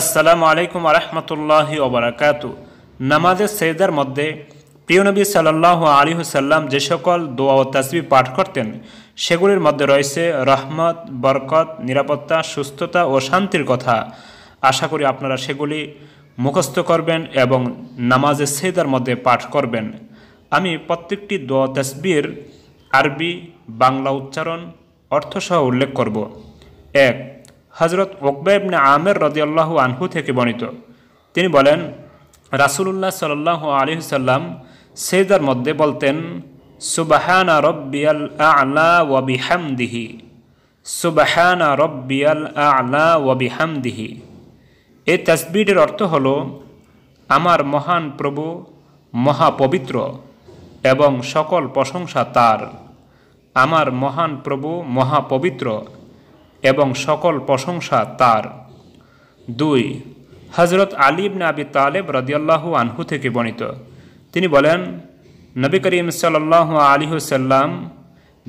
আসসালামু আলাইকুম আরহামতুল্লাহি ওবরাকাত নামাজের সেজদার মধ্যে প্রিয় নবী সাল্লাহ আলী হুসাল্লাম যে সকল দোয়া ও তাসবি পাঠ করতেন সেগুলির মধ্যে রয়েছে রহমত বরকত নিরাপত্তা সুস্থতা ও শান্তির কথা আশা করি আপনারা সেগুলি মুখস্থ করবেন এবং নামাজের সেদার মধ্যে পাঠ করবেন আমি প্রত্যেকটি দোয়া তসবির আরবি বাংলা উচ্চারণ অর্থসহ উল্লেখ করব এক হজরত ওকবা আমের রদিয়াল্লাহু আনহু থেকে বর্ণিত তিনি বলেন রাসুলুল্লাহ সাল্লাহ আলহিসাল্লাম সেজার মধ্যে বলতেন সুবাহানা রব্বিয়াল আলা ওয়াবিহামদিহি সুবাহানা রব্বিয়াল আলা ওয়াবিহামদিহি এ তসবিটির অর্থ হল আমার মহান প্রভু মহাপবিত্র এবং সকল প্রশংসা তার আমার মহান প্রভু মহাপবিত্র এবং সকল প্রশংসা তার দুই হজরত আলিব নাবি তালেব রদিয়াল্লাহু আনহু থেকে বর্ণিত তিনি বলেন নবী করিম সাল্লাহ হুসাল্লাম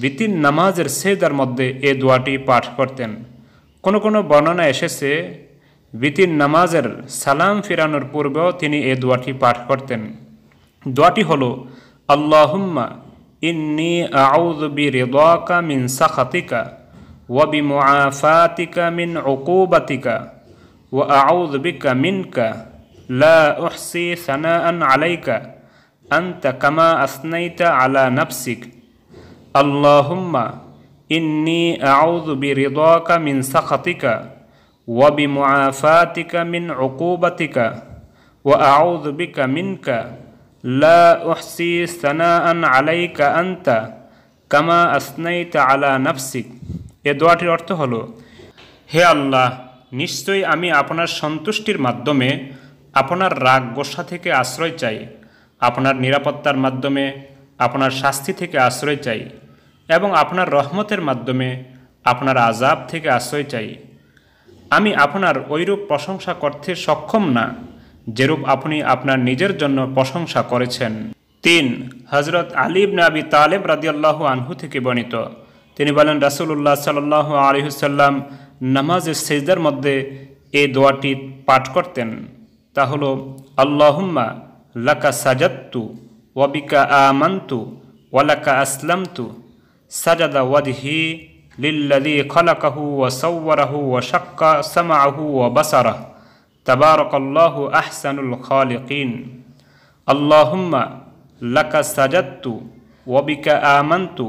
বিতিন নামাজের সেদার মধ্যে এ দোয়াটি পাঠ করতেন কোন কোনো বর্ণনা এসেছে বিতিন নামাজের সালাম ফিরানোর পূর্বেও তিনি এ দোয়াটি পাঠ করতেন দোয়াটি হল আল্লাহুম্মা ইন্নি বি রেদা মিন সাখাতিকা وبمعافاتك من عقوبتك واعوذ بك منك لا احصي ثناء عليك انت كما اثنيت على نفسك اللهم اني اعوذ برضاك من سخطك وبمعافاتك من عقوبتك واعوذ بك منك لا احصي ثناء عليك انت كما اثنيت على نفسك এ দোয়াটির অর্থ হল হে আল্লাহ নিশ্চয়ই আমি আপনার সন্তুষ্টির মাধ্যমে আপনার রাগ গোসা থেকে আশ্রয় চাই আপনার নিরাপত্তার মাধ্যমে আপনার শাস্তি থেকে আশ্রয় চাই এবং আপনার রহমতের মাধ্যমে আপনার আজাব থেকে আশ্রয় চাই আমি আপনার ঐরূপ প্রশংসা করতে সক্ষম না যেরূপ আপনি আপনার নিজের জন্য প্রশংসা করেছেন তিন হজরত আলিব নাবি তালেব রাজিয়াল্লাহ আনহু থেকে বর্ণিত তিনি বলেন রাসুল্লাহ সাল আলহিসাল্লাম নামাজের সেজদার মধ্যে এই দোয়াটি পাঠ করতেন তা হল আল্লাহম্মা লাকা সাজাত্তু ওয়াবিকা আমান্তু ওয়ালাকা আসলামতু সাজাদা ওয়াদহি লিল্লাদি খলাকাহু ওয়া সৌরাহু ও শাক্কা সামাহু ও বাসারাহ তাবারকাল্লাহু আহসানুল খালিকিন আল্লাহম্মা লাকা সাজাত্তু ওয়াবিকা আমান্তু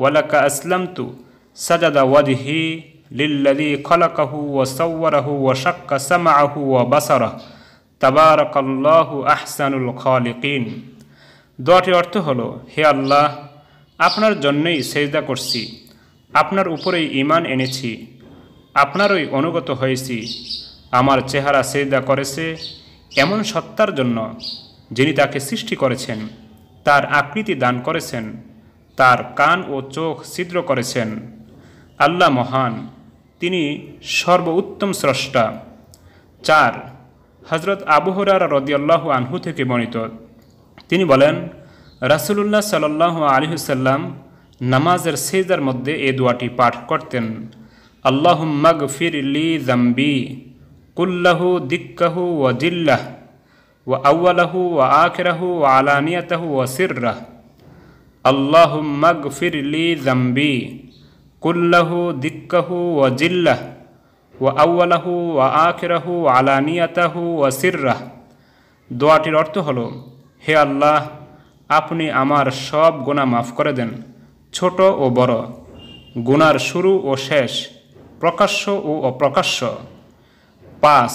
ওয়ালাকা আসলাম তু সাজাদা ওয়াদিহি লিল্লাদি খলাকাহু ও সৌরাহু ও শাক্কা সামাহু ও বাসারাহ তাবারকাল্লাহু আহসানুল খালিকিন দোয়াটির অর্থ হলো হে আল্লাহ আপনার জন্যই সেজদা করছি আপনার উপরেই ইমান এনেছি আপনারই অনুগত হয়েছি আমার চেহারা সেজদা করেছে এমন সত্তার জন্য যিনি তাকে সৃষ্টি করেছেন তার আকৃতি দান করেছেন তার কান ও চোখ ছিদ্র করেছেন আল্লাহ মহান তিনি সর্বোত্তম স্রষ্টা চার হজরত আবহরার রদিয়াল্লাহ আনহু থেকে বর্ণিত তিনি বলেন রাসুলুল্লাহ সাল্লাহ আলহিসাল্লাম নামাজের সেজার মধ্যে এ দোয়াটি পাঠ করতেন আল্লাহ মগ ফিরলি জম্বি কুল্লাহু দিক্কাহু ও জিল্লাহ ওয়া আউ্লাহু ও আখেরাহু ও আলানিয়াতাহু ও সিররাহ কুল্লাহু اغفر ও জিল্লাহ ও আউ্লাহু ও وأوله আলানিয়াতাহু ও সিররাহ দোয়াটির অর্থ হলো হে আল্লাহ আপনি আমার সব গুণা মাফ করে দেন ছোট ও বড় গুনার শুরু ও শেষ প্রকাশ্য ও অপ্রকাশ্য পাঁচ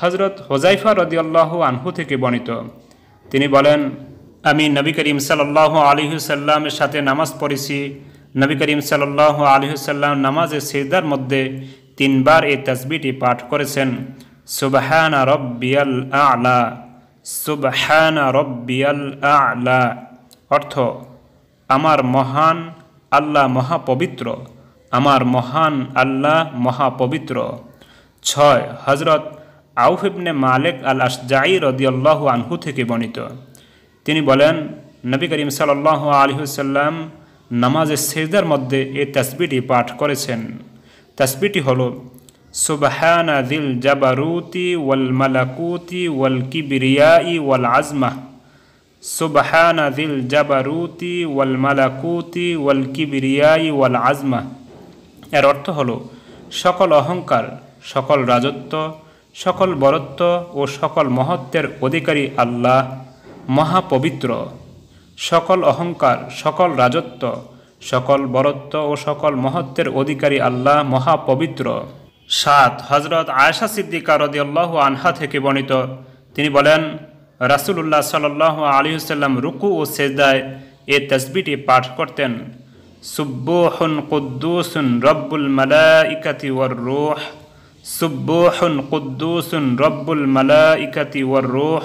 হজরত হোজাইফা রদিয়াল্লাহ আনহু থেকে বর্ণিত তিনি বলেন আমি নবী করিম সাল্লাহ সাল্লামের সাথে নামাজ পড়েছি নবী করিম সাল্লাহ সাল্লাম নামাজের সিরদার মধ্যে তিনবার এই তসবিটি পাঠ করেছেন সুবহান রব্বিয়াল আলা সুবহান রব্বিয়াল আলা অর্থ আমার মহান আল্লাহ মহাপবিত্র আমার মহান আল্লাহ মহাপবিত্র ছয় হজরত আউফিবনে মালেক আল আসজাই রদিয়াল্লাহ আনহু থেকে বর্ণিত তিনি বলেন নবী করিম সাল্লাহ আলহিহসাল্লাম নামাজের সেজদার মধ্যে এই তসবিটি পাঠ করেছেন তসবিটি হল সুবাহানা দিল জাবারুতি ওয়াল মালাকুতি ওয়াল কিবিরিয়াই ওয়াল আজমা সুবাহানা দিল জাবারুতি ওয়াল মালাকুতি ওয়াল কিবিরিয়াই ওয়াল আজমা এর অর্থ হল সকল অহংকার সকল রাজত্ব সকল বরত্ব ও সকল মহত্বের অধিকারী আল্লাহ মহাপবিত্র সকল অহংকার সকল রাজত্ব সকল বরত্ব ও সকল মহত্বের অধিকারী আল্লাহ মহাপবিত্র সাত হজরত আয়সা সিদ্দিকা রদিয়াল্লাহ আনহা থেকে বর্ণিত তিনি বলেন রাসুলুল্লাহ সাল আলিহসাল্লাম রুকু ও সেজদায় এ তসবিটি পাঠ করতেন সুব্বোহন কুদ্দুসুন রব্বুল মালা ইকাতি ওর রোহ সুব্বোহন কুদ্দুসুন রব্বুল মালা ইকাতি ওর রোহ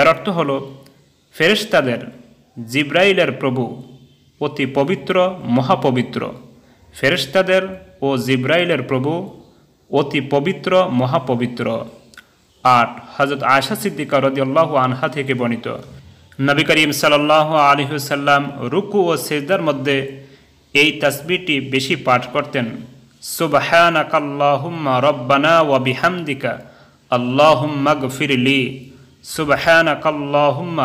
এর অর্থ হল ফেরেশতাদের জিব্রাইলের প্রভু অতি পবিত্র মহাপবিত্র ফেরেশতাদের ও জিব্রাইলের প্রভু অতি পবিত্র মহাপবিত্র আট হজরত আশা সিদ্দিকা রদিয়াল্লাহ আনহা থেকে বর্ণিত নবী করিম সাল্লাহ আলহিহসাল্লাম রুকু ও সেজদার মধ্যে এই তসবিটি বেশি পাঠ করতেন সুবহানাকাল্লাহুম্মা রব্বানা ও বিহামদিকা মগ ফিরলি سبحانك اللهم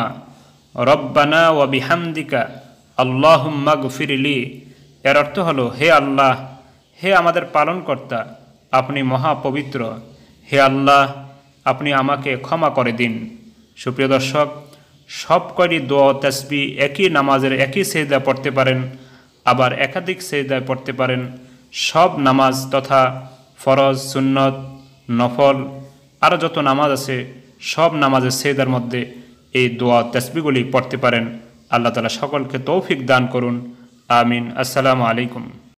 রব্বানা ওয়াবি হামদিকা আল্লাহ মাগফিরলি এর অর্থ হলো হে আল্লাহ হে আমাদের পালনকর্তা আপনি মহা পবিত্র হে আল্লাহ আপনি আমাকে ক্ষমা করে দিন সুপ্রিয় দর্শক সব কয়টি দোয়া তেসবি একই নামাজের একই সেজদা পড়তে পারেন আবার একাধিক সেদায় পড়তে পারেন সব নামাজ তথা ফরজ সুন্নত নফল আরও যত নামাজ আছে সব নামাজের সেদার মধ্যে এই দোয়া তসবিগুলি পড়তে পারেন আল্লাহ তালা সকলকে তৌফিক দান করুন আমিন আসসালামু আলাইকুম